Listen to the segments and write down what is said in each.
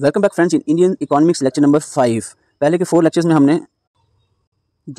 welcome back friends in Indian economics lecture number five पहले के four lectures में हमने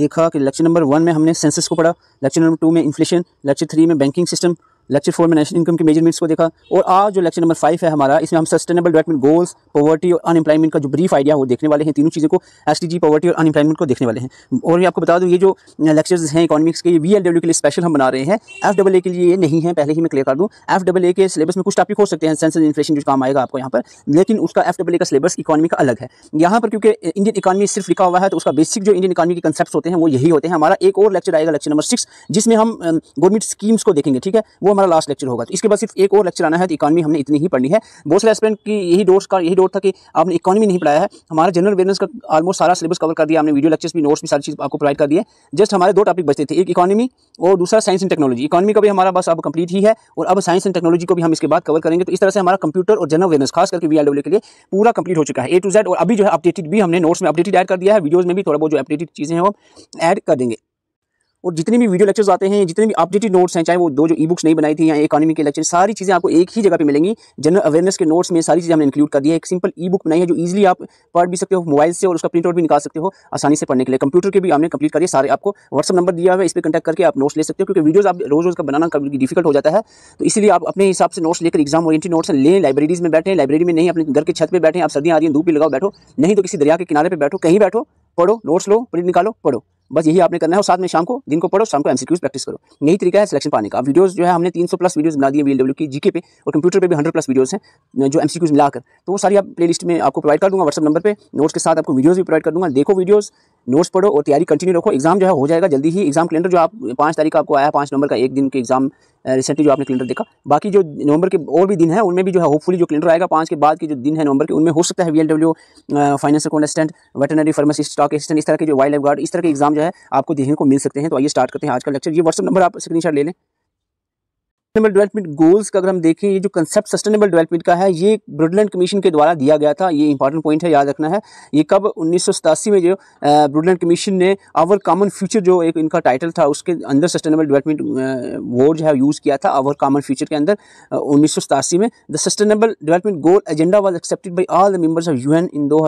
देखा कि लेक्चर नंबर वन में हमने सेंसेस को पढ़ा लेक्चर नंबर टू में इन्फ्लेशन लेक्चर थ्री में बैंकिंग सिस्टम लेक्चर फोर में नेशनल इनकम के मेजरमेंट्स को देखा और आज जो लेक्चर नंबर फाइव है हमारा इसमें हम सस्टेनेबल डेवलपमेंट गोल्स पॉवर्टी और अनएम्प्लॉयमेंट का जो ब्रीफ आइडिया वो देखने वाले हैं तीनों चीज़ों को एस टी जी पॉवर्टी और अनएम्प्लॉयमेंट को देखने वाले हैं और मैं आपको बता दूँ ये जो लेक्चर्स हैं इकोनॉमिक्स के वी एल डब्ल्यू के लिए स्पेशल हम बना रहे हैं एफ डबल ए के लिए ये नहीं है पहले ही मैं क्लियर कर दूँ एफ डबल ए के सिलेबस में कुछ टॉपिक हो सकते हैं सेंसल इन्फ्लेशन जो काम आएगा आपको यहाँ पर लेकिन उसका एफ डबल ए का सिलेबस इकोनॉमी का अलग है यहाँ पर क्योंकि इंडियन इकानमी सिर्फ लिखा हुआ है तो उसका बेसिक जो इंडियन इकानमी के कंसेप्ट होते हैं वो यही होते हैं हमारा एक और लेक्चर आएगा लेक्चर नंबर सिक्स जिसमें हम गवर्नमेंट स्कीम्स को देखेंगे ठीक है वो हमारा लास्ट लेक्चर होगा तो इसके बाद सिर्फ एक और लेक्चर आना है तो इकानमी हमने इतनी ही पढ़नी है सारे रेस्पेंट की यही डोर्स का यही डोर था कि आपने इकानमी नहीं पढ़ाया है हमारा जनरल अवेयरनेस का ऑलमोस्ट सारा सिलेबस कवर कर दिया हमने वीडियो लेक्चर्स भी नोट्स भी सारी चीज़ आपको प्रोवाइड कर दिए जस्ट हमारे दो टॉपिक बचते थे एक इकानमी और दूसरा साइंस एंड टेक्नोलॉजी इकानमी का भी हमारा बस अब कंप्लीट ही है और अब साइंस एंड टेक्नोलॉजी को भी हम इसके बाद कवर करेंगे तो इस तरह से हमारा कंप्यूटर और जनरल अवेयरनेस खास करके वी के लिए पूरा कंप्लीट हो चुका है ए टू जेड और अभी जो है अपडेटेड भी हमने नोट्स में अपडेटेड ऐड कर दिया है वीडियोज़ में भी थोड़ा बहुत जो अपडेटेड चीज़ें हैं वो ऐड कर देंगे और जितनी भी वीडियो लेक्चर्स आते हैं जितने भी अपडेटेड नोट्स हैं चाहे वो दो जो ई बुक्स नहीं बनाई थी या इकोनॉमी के लेक्चर सारी चीज़ें आपको एक ही जगह पर मिलेंगी जनरल अवेयरनेस के नोट्स में सारी चीज़ें हमने इंक्लूड कर दी है एक सिंपल ई बुक बनाई है जो इज़िली आप पढ़ भी सकते हो मोबाइल से और उसका प्रिंट आउट भी निकाल सकते हो आसानी से पढ़ने के लिए कंप्यूटर के भी हमने कंप्लीट करिए सारे आपको व्हाट्सअप नंबर दिया हुआ है इस पर कंटैक्ट करके आप नोट्स ले सकते हो क्योंकि वीडियोज़ आप रोज रोज का बनाना कभी डिफिकल्ट हो जाता है तो इसलिए आप अपने हिसाब से नोट्स लेकर एग्जाम ओरिएंटेड नोट्स लें लाइब्रेरीज में बैठे लाइब्रेरी में नहीं अपने घर के छत पर बैठे आप सर्दियाँ आ रही हैं धूप भी लगाओ बैठो नहीं तो किसी दरिया के किनारे पर बैठो कहीं बैठो पढ़ो नोट्स लो प्रिंट निकालो पढ़ो बस यही आपने करना है और साथ में शाम को दिन को पढ़ो शाम को एमसीक्यूज प्रैक्टिस करो यही तरीका है सिलेक्शन पाने का वीडियोस जो है हमने 300 प्लस वीडियोस बना दिए बीएलडब्ल्यू की जीके पे और कंप्यूटर पे भी 100 प्लस वीडियोस हैं जो एमसीक्यूज मिलाकर तो वो सारी आप प्लेलिस्ट में आपको प्रोवाइड कर दूंगा व्हाट्सअप नंबर पर नोट्स के साथ आपको वीडियोज़ भी प्रोवाइड कर दूंगा देखो वीडियोज़ नोट्स पढ़ो और तैयारी कंटिन्यू रखो एग्जाम जो है हो जाएगा जल्दी ही एग्जाम कैलेंडर जो आप पाँच तारीख का आपको आया पाँच नंबर का एक दिन के एग्जाम रिसेंटली जो आपने कैलेंडर देखा बाकी जो नवंबर के और भी दिन है उनमें भी जो है होपफुली जो कैलेंडर आएगा पाँच के बाद के जो दिन है नवंबर के उनमें हो सकता है V L W finance account veterinary pharmacy stock assistant इस तरह के जो वाइल्ड लाइफ गार्ड इस तरह के एग्जाम जो है आपको देखने को मिल सकते हैं तो आइए स्टार्ट करते हैं आज का लेक्चर ये व्हाट्सअप नंबर आप स्क्रीनशॉट ले लें सस्टेनेबल डेवलपमेंट गोल्स का अगर हम देखें ये जो कंसेप्ट सस्टेनेबल डेवलपमेंट का है ये ब्रुडलैंड कमीशन के द्वारा दिया गया था ये इंपॉर्टेंट पॉइंट है याद रखना है ये कब उन्नीस में जो ब्रुडलैंड कमीशन ने आवर कॉमन फ्यूचर जो एक इनका टाइटल था उसके अंदर सस्टेनेबल डेवलपमेंट वर्ड जो है यूज़ किया था आवर कॉमन फ्यूचर के अंदर उन्नीस में the sustainable development goal agenda was accepted by all the members of U N दो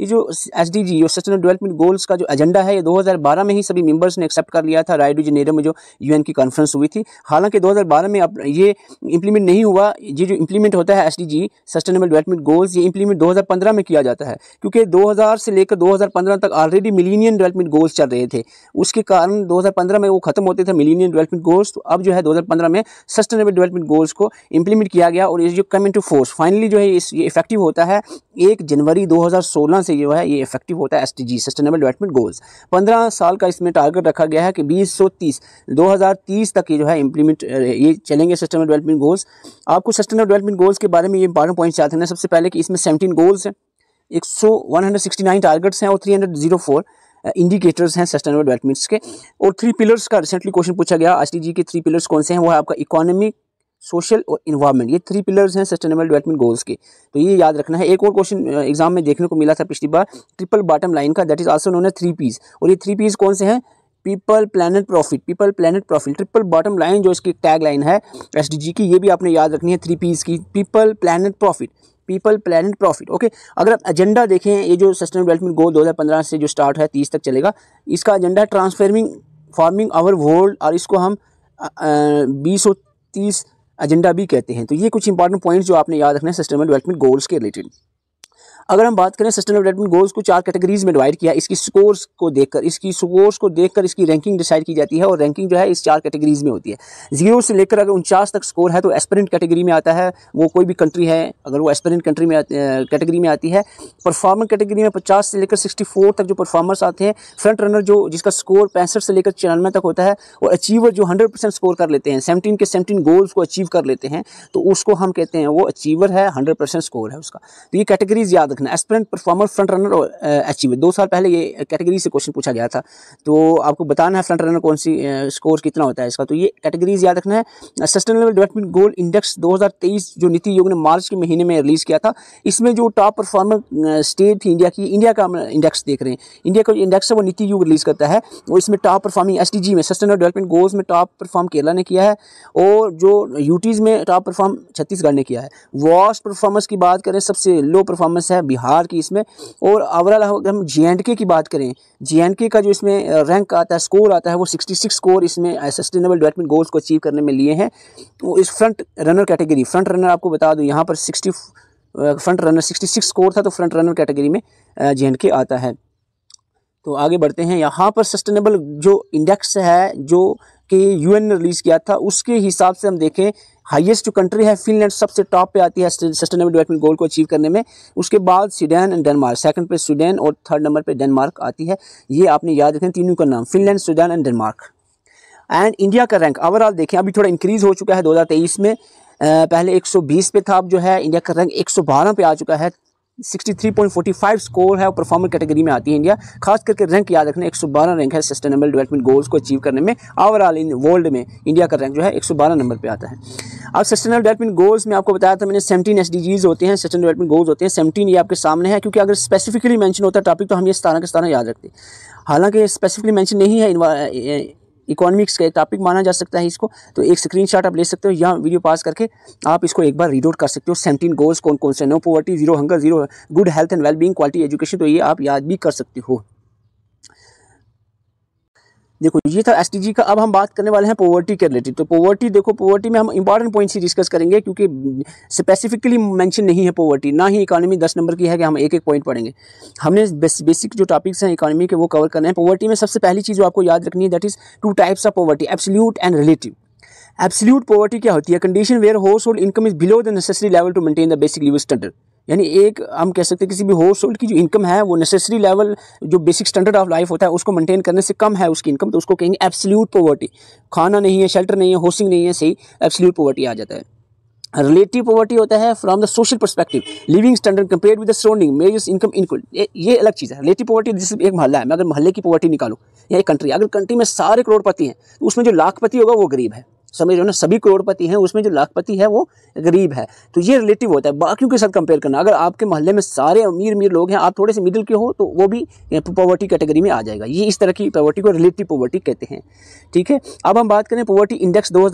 ये जो S D G sustainable development goals का जो एजेंडा है ये दो में ही सभी मेम्बर्स ने एक्सेप्ट कर लिया था राइडो जनेरो में जो यू की कॉन्फ्रेंस हुई थी हालांकि दो भारत में अब ये इंप्लीमेंट नहीं हुआ ये जो इंप्लीमेंट होता है एस सस्टेनेबल डेवलपमेंट गोल्स ये इंप्लीमेंट 2015 में किया जाता है क्योंकि 2000 से लेकर 2015 तक ऑलरेडी मिलीनियन डेवलपमेंट गोल्स चल रहे थे उसके कारण 2015 में वो खत्म होते थे मिलीनियन डेवलपमेंट गोल्स तो अब जो है 2015 में सस्टेनेबल डेवलपमेंट गोल्स को इम्प्लीमेंट किया गया और ये जो कम टू फोर्स फाइनली जो है इस ये इफेक्टिव होता है एक जनवरी 2016 से जो है ये इफेक्टिव होता है एस सस्टेनेबल डेवलपमेंट गोल्स पंद्रह साल का इसमें टारगेट रखा गया है कि बीस सौ तीस तक ये जो है इम्प्लीमेंट ये चलेंगे सस्टेनेबल डेवलपमेंट गोल्स आपको सस्टेनेबल डेवलपमेंट गोल्स के बारे में ये इंपॉर्टेंट पॉइंट्स याद करना सबसे पहले कि इसमें सेवनटीन गोल्स हैं एक टारगेट्स हैं और थ्री इंडिकेटर्स हैं सस्टेनेबल डेवलपमेंट्स के और थ्री पिलर्स का रिसेंटली क्वेश्चन पूछा गया आज आर के थ्री पिलर्स कौन से हैं वो है आपका इकोनॉमिक सोशल और इन्वायरमेंट ये थ्री पिलर्स हैं सस्टेनेबल डेवलपमेंट गोल्स के तो ये याद रखना है एक और क्वेश्चन एग्जाम में देखने को मिला था पिछली बार ट्रिपल बॉटम लाइन का दैट इज आल्सो नोन है थ्री पीज और ये थ्री पीज कौन से हैं people planet profit people planet profit triple bottom line जो इसकी टैग लाइन है एस की ये भी आपने याद रखनी है थ्री पीज की people planet profit people planet profit okay अगर आप एजेंडा देखें ये जो सस्टेनेबल डेवलपमेंट गोल 2015 से जो स्टार्ट है 30 तक चलेगा इसका agenda transforming farming our world और इसको हम बीस सौ तीस एजेंडा भी कहते हैं तो ये कुछ इंपॉर्टेंट पॉइंट्स जो आपने याद रखना है सस्टेनेबल डेवलपमेंट गोल्स के रिलेटेड अगर हम बात करें सस्टेनेबल डेवलपमेंट गोल्स को चार कैटेगरीज में डिवाइड किया इसकी स्कोर्स को देखकर इसकी स्कोर्स को देखकर इसकी रैंकिंग डिसाइड की जाती है और रैंकिंग जो है इस चार कैटेगरीज में होती है जीरो से लेकर अगर उनचास तक स्कोर है तो एस्परेंट कैटेगरी में आता है वो कोई भी कंट्री है अगर वो एस्परेंट कंट्री में कैटेगरी में आती है परफॉर्मर कैटेगरी में पचास से लेकर सिक्सटी तक जो परफॉर्मर्स आते हैं फ्रंट रनर जो जिसका स्कोर पैंसठ से लेकर चौरानवे तक होता है और अचीवर जो हंड्रेड स्कोर कर लेते हैं सेवनटीन के सेवनटीन गोल्स को अचीव कर लेते हैं तो उसको हम कहते हैं वो अचीवर है हंड्रेड स्कोर है उसका तो ये कैटेगरीज याद रखना एस्परेंट परफॉर्मर फ्रंट रनर और अचीवर दो साल पहले ये कैटेगरी से क्वेश्चन पूछा गया था तो आपको बताना है फ्रंट रनर कौन सी स्कोर कितना होता है इसका तो ये कैटेगरीज याद रखना है सस्टेनेबल डेवलपमेंट गोल इंडेक्स 2023 जो नीति आयोग ने मार्च के महीने में रिलीज़ किया था इसमें जो टॉप परफॉर्मर स्टेट थी इंडिया की इंडिया का इंडेक्स देख रहे हैं इंडिया का इंडेक्स है वो नीति आयोग रिलीज़ करता है और इसमें टॉप परफॉर्मिंग एस में सस्टेनेबल डेवलपमेंट गोल्स में टॉप परफॉर्म केरला ने किया है और जो यूटीज़ में टॉप परफॉर्म छत्तीसगढ़ ने किया है वॉस्ट परफॉर्मेंस की बात करें सबसे लो परफॉर्मेंस है है बिहार की इसमें और ओवरऑल अगर हम जे की बात करें जे का जो इसमें रैंक आता है स्कोर आता है वो 66 स्कोर इसमें सस्टेनेबल डेवलपमेंट गोल्स को अचीव करने में लिए हैं इस front runner category front runner आपको बता दूँ यहाँ पर sixty front runner sixty six score था तो फ्रंट रनर कैटेगरी में जे के आता है तो आगे बढ़ते हैं यहाँ पर सस्टेनेबल जो इंडेक्स है जो कि यूएन ने रिलीज़ किया था उसके हिसाब से हम देखें हाईएस्ट जो कंट्री है फिनलैंड सबसे टॉप पे आती है सस्टेनेबल डेवलपमेंट गोल को अचीव करने में उसके बाद स्वीडन एंड डेनमार्क सेकंड पे स्वीडन और थर्ड नंबर पे डेनमार्क आती है ये आपने याद रखें तीनों का नाम Finland Sweden and Denmark and India का रैंक ओवरऑल देखें अभी थोड़ा इंक्रीज़ हो चुका है दो में पहले एक पे था अब जो है इंडिया का रैंक एक पे आ चुका है 63.45 स्कोर है और परफॉर्मर कैटेगरी में आती है इंडिया खास करके रैंक याद रखना 112 रैंक है सस्टेनेबल डेवलपमेंट गोल्स को अचीव करने में ओवरऑल इन वर्ल्ड में इंडिया का रैंक जो है 112 नंबर पे आता है अब सस्टेनेबल डेवलपमेंट गोल्स में आपको बताया था मैंने सेवेंटीन एस होते हैं सस्टेन डेवलपमेंट गोल्स होते हैं सेवेंटीन ये आपके सामने है क्योंकि अगर स्पेसिफिकली मैंशन होता है टॉपिक तो हम ये सतारह के सतारह याद रखते हालांकि स्पेसिफिकली मैंशन नहीं है इकोनॉमिक्स का एक टॉपिक माना जा सकता है इसको तो एक स्क्रीनशॉट आप ले सकते हो या वीडियो पास करके आप इसको एक बार रीड आउट कर सकते हो सेवनटीन गोल्स कौन कौन से no poverty zero hunger zero good health and wellbeing quality education तो ये आप याद भी कर सकते हो देखो ये था एस का अब हम बात करने वाले हैं पोवर्टी के रिलेटेड तो पोवर्टी देखो पोवर्टी में हम इंपॉर्टेंट पॉइंट्स ही डिस्कस करेंगे क्योंकि स्पेसिफिकली मेंशन नहीं है पोवर्टी ना ही इकोनॉमी दस नंबर की है कि हम एक एक पॉइंट पढ़ेंगे हमने बेसिक जो टॉपिक्स हैं इकोनॉमी के वो कवर करने हैं पोवर्टी में सबसे पहली चीज़ जो आपको याद रखनी है that is two types of poverty absolute and relative absolute poverty क्या होती है condition where hold income is below the necessary level to maintain the basic living standard यानी एक हम कह सकते हैं किसी भी हाउस होल्ड की जो इनकम है वो नेसेसरी लेवल जो बेसिक स्टैंडर्ड ऑफ लाइफ होता है उसको मेंटेन करने से कम है उसकी इनकम तो उसको कहेंगे एब्सल्यूट पॉवर्टी खाना नहीं है शेल्टर नहीं है होसिंग नहीं है सही एब्सल्यूट पॉवर्टी आ जाता है रिलेटिव पॉवर्टी होता है from the social perspective living standard compare with the surrounding measures income इनकुल ये अलग चीज़ है रिलेटिव पॉवर्टी जिस एक महल्ला है मैं अगर महल्ले की पॉवर्टी निकालू या एक कंट्री अगर कंट्री में सारे करोड़पति हैं तो उसमें जो लाखपति होगा वो गरीब है समझ रहे हो ना सभी करोड़पति हैं उसमें जो लाखपति है वो गरीब है तो ये रिलेटिव होता है बाकियों के साथ कंपेयर करना अगर आपके मोहल्ले में सारे अमीर अमीर लोग हैं आप थोड़े से मिडिल के हो तो वो भी पॉवर्टी कैटेगरी में आ जाएगा ये इस तरह की पॉवर्टी को रिलेटिव पॉवर्टी कहते हैं ठीक है अब हम बात करें पॉवर्टी इंडेक्स दो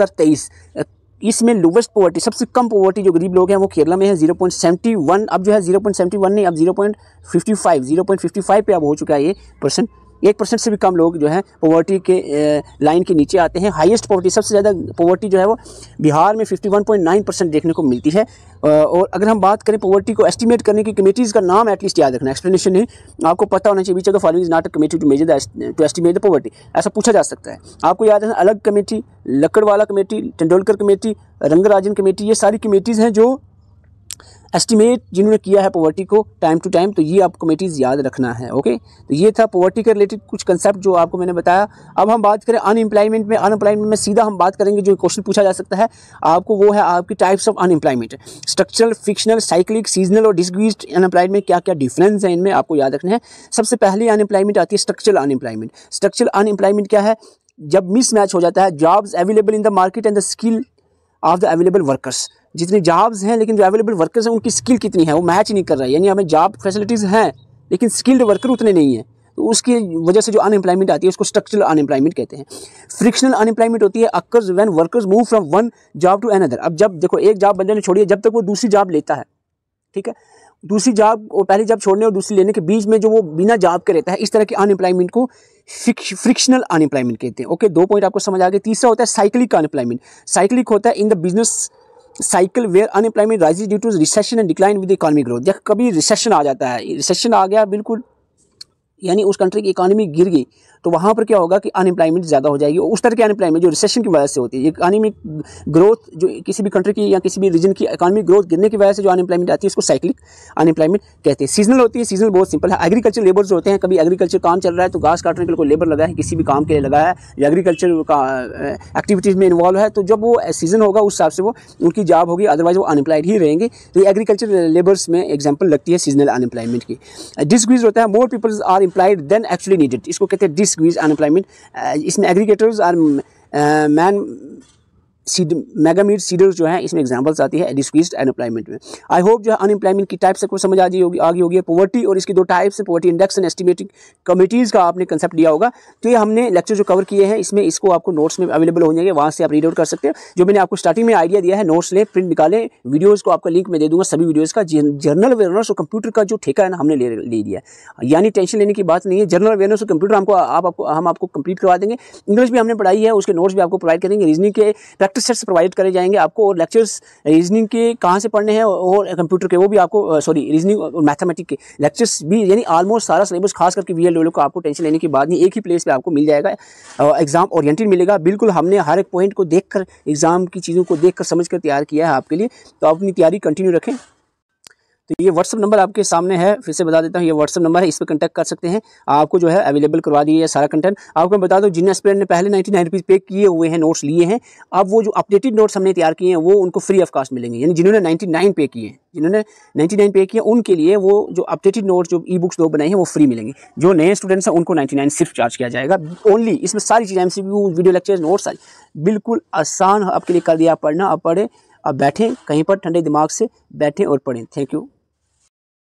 इसमें लोवेस्ट पॉवर्टी सबसे कम पॉवर्टी जो गरीब लोग हैं वो केरला में है जीरो पॉइंट वन अब जो है जीरो पॉइंट सेवेंटी वन नहीं अब zero point fifty five zero point fifty five पे अब हो चुका है ये परसेंट एक परसेंट से भी कम लोग जो है पॉवर्टी के लाइन के नीचे आते हैं हाईएस्ट पॉवर्टी सबसे ज़्यादा पॉवर्टी जो है वो बिहार में 51.9 परसेंट देखने को मिलती है और अगर हम बात करें पॉवर्टी को एस्टीमेट करने की कमेटीज़ का नाम एटलीस्ट याद रखना एक्सप्लेनेशन है आपको पता होना चाहिए which of following is not a committee to measure to estimate the poverty ऐसा पूछा जा सकता है आपको याद रखना अलग committee Lakdawala committee Tendulkar committee Rangarajan committee ये सारी कमेटीज़ हैं जो एस्टिमेट जिन्होंने किया है पॉवर्टी को टाइम टू टाइम तो ये आपको कमेटीज़ याद रखना है ओके तो ये था पॉवर्टी के रिलेटेड कुछ कंसेप्ट जो आपको मैंने बताया अब हम बात करें अनएम्प्लॉयमेंट में अनएम्प्लॉयमेंट में सीधा हम बात करेंगे जो क्वेश्चन पूछा जा सकता है आपको वो है आपकी types of unemployment structural frictional cyclical seasonal और डिस्ग्रीज अनएम्प्लॉयमेंट में क्या क्या डिफरेंस है इनमें आपको याद रखना है सबसे पहले अनएम्प्लॉयमेंट आती है स्ट्रक्चरल अनएम्प्लॉयमेंट स्ट्रक्चरल अनएम्प्लॉयमेंट क्या है जब मिसमैच हो जाता है jobs available in the market and the skill of the available workers जितनी जॉब्स हैं लेकिन जो अवेलेबल वर्कर्स हैं उनकी स्किल कितनी है वो मैच नहीं कर रहा है यानी हमें जॉब फैसिलिटीज़ हैं लेकिन स्किल्ड वर्कर उतने नहीं हैं तो उसकी वजह से जो अनएम्प्लॉयमेंट आती है उसको स्ट्रक्चरल अनएम्प्लॉयमेंट कहते हैं फ्रिक्शनल अनएम्प्लॉयमेंट होती है occurs when workers move from one job to another अब जब देखो एक जॉब बंदे ने छोड़ी है जब तक वो दूसरी जॉब लेता है ठीक है दूसरी जॉब और पहली जॉब छोड़ने और दूसरी लेने के बीच में जो वो बिना जॉब के रहता है इस तरह के अनएम्प्लॉयमेंट को फ्रिक्शनल अनएम्प्लॉयमेंट कहते हैं ओके दो पॉइंट आपको समझ आ गए तीसरा होता है साइकिलिक अनएम्प्लॉयमेंट साइकिलिक होता है in the business cycle where unemployment rises due to recession and decline with economic growth जब कभी रिसेशन आ जाता है रिसेशन आ गया बिल्कुल यानी उस कंट्री की इकानमी गिर गई तो वहाँ पर क्या होगा कि अनएम्प्लॉयमेंट ज़्यादा हो जाएगी उस तरह की अनएम्प्लॉयमेंट जो रिसेशन की वजह से होती है इकानमिक ग्रोथ जो किसी भी कंट्री की या किसी भी रीजन की इकानमिक ग्रोथ गिरने की वजह से जो अनएम्प्लॉयमेंट आती है उसको साइक्लिक अनएम्प्लॉयमेंट कहते हैं सीजनल होती है सीजनल बहुत सिंपल है एग्रीकल्चर लेबर जो होते हैं कभी एग्रीकल्चर काम चल रहा है तो घास काटने के लिए कोई लेबर लगा है किसी भी काम के लिए लगा है या एग्रीकल्चर का एक्टिविटीज़ में इन्वॉल्व है तो जब वो सीजन होगा उस हिसाब से वो उनकी जॉब होगी अदरवाइज वो अनएम्प्लॉयड ही रहेंगे तो ये एग्रीकल्चर लेबर्स में एग्जाम्पल लगती है सीजनल अनएम्प्लॉयमेंट की डिसक्रीज होता है more peoples are unemployed than actually needed इसको कहते हैं डिसक्रीज अनएम्प्लॉयमेंट इसमें एग्रीगेटर्स आर मैन सीड मेगा मीट सीडर जो है इसमें एग्जाम्पल्स आती है डिस्क्रीज अनएम्प्लॉयमेंट में आई होप जो है अनएम्प्लॉयमेंट की टाइप्स आपको समझ आ गई होगी आगे होगी पॉवर्टी और इसकी दो types poverty index and estimating committees का आपने कंसेप्ट लिया होगा तो ये हमने लेक्चर जो कवर किए हैं इसमें इसको आपको नोट्स में अवेलेबल हो जाएंगे वहाँ से आप रीड आउट कर सकते हैं जो मैंने आपको स्टार्टिंग में आइडिया दिया है नोट्स लें प्रिंट निकालें वीडियोज़ को आपका लिंक में दे दूँगा सभी वीडियोज़ का जर्नल अवेयरनेस और कंप्यूटर का जो ठेका है ना हमने ले ले लिया यानी टेंशन लेने की बात नहीं है जर्नल अवेयरनेस और कंप्यूटर हमको आप आपको हम आपको कंप्लीट करवा देंगे इंग्लिश भी हमने पढ़ाई है उसके नोट्स भी आपको प्रोवाइड करेंगे रीजनिंग के प्रैक्टिस प्रैक्टिस सेट्स प्रोवाइड करे जाएंगे आपको और लेक्चर्स रीजनिंग के कहाँ से पढ़ने हैं और कंप्यूटर के वो भी आपको सॉरी रीजनिंग और मैथमेटिक के लेक्चर्स भी यानी ऑलमोस्ट सारा सिलेबस खास करके वी एल को आपको टेंशन लेने के बाद नहीं एक ही प्लेस पर आपको मिल जाएगा एग्ज़ाम ओरिएंटेड मिलेगा बिल्कुल हमने हर एक पॉइंट को देख एग्ज़ाम की चीज़ों को देख समझ कर तैयार किया है आपके लिए तो आप अपनी तैयारी कंटिन्यू रखें तो ये व्हाट्सअप नंबर आपके सामने है फिर से बता देता हूँ ये व्हाट्सअप नंबर है इस पर कंटेक्ट कर सकते हैं आपको जो है अवेलेबल करवा दिए सारा कंटेंट आपको मैं बता दूँ जिन स्टूडेंट ने पहले नाइन्टी नाइन रुपीज़ पे किए हुए हैं नोट्स लिए हैं अब वो जो अपडेटेड नोट्स हमने तैयार किए हैं वो उनको फ्री ऑफ कास्ट मिलेंगे यानी जिन्होंने नाइन्टी नाइन पे किए हैं जिन्होंने नाइन्टी नाइन पे किए उनके लिए वो जो अपडेटेड नोट्स जो ई बुक्स दो बनाए हैं वो फ्री मिलेंगे जो नए स्टूडेंट्स हैं उनको नाइन्टी नाइन सिर्फ चार्ज किया जाएगा ओनली इसमें सारी चीज़ें एम वीडियो लेक्चर नोट्स बिल्कुल आसान आपके लिए कर दिया पढ़ना आप पढ़े आप बैठें कहीं पर ठंडे दिमाग से बैठें और पढ़ें थैंक यू